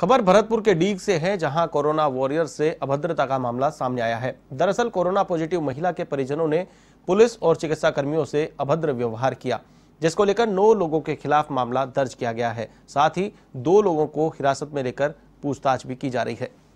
खबर भरतपुर के डीग से है जहां कोरोना वॉरियर से अभद्रता का मामला सामने आया है दरअसल कोरोना पॉजिटिव महिला के परिजनों ने पुलिस और चिकित्सा कर्मियों से अभद्र व्यवहार किया जिसको लेकर नौ लोगों के खिलाफ मामला दर्ज किया गया है साथ ही दो लोगों को हिरासत में लेकर पूछताछ भी की जा रही है